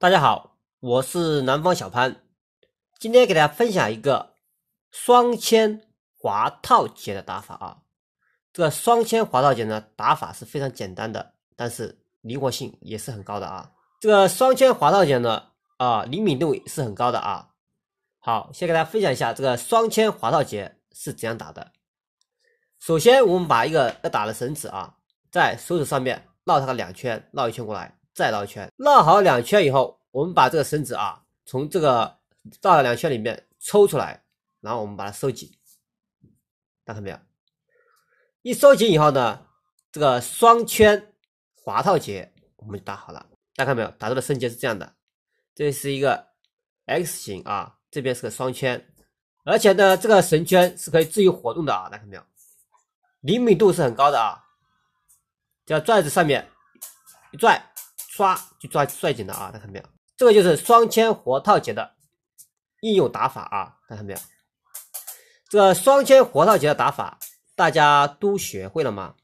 大家好，我是南方小潘，今天给大家分享一个双签滑套结的打法啊。这个双签滑套结呢，打法是非常简单的，但是灵活性也是很高的啊。这个双签滑套结呢，啊，灵敏度是很高的啊。好，先给大家分享一下这个双签滑套结是怎样打的。首先，我们把一个要打的绳子啊，在手指上面绕它的两圈，绕一圈过来。再绕圈，绕好两圈以后，我们把这个绳子啊，从这个绕了两圈里面抽出来，然后我们把它收紧。看到没有？一收紧以后呢，这个双圈滑套结我们就打好了。大家看没有？打出的绳结是这样的，这是一个 X 型啊，这边是个双圈，而且呢，这个绳圈是可以自由活动的啊。大家看没有？灵敏度是很高的啊，只要拽着上面一拽。刷就抓拽紧了啊！看到没有？这个就是双签活套结的应用打法啊！看到没有？这个双签活套结的打法，大家都学会了吗？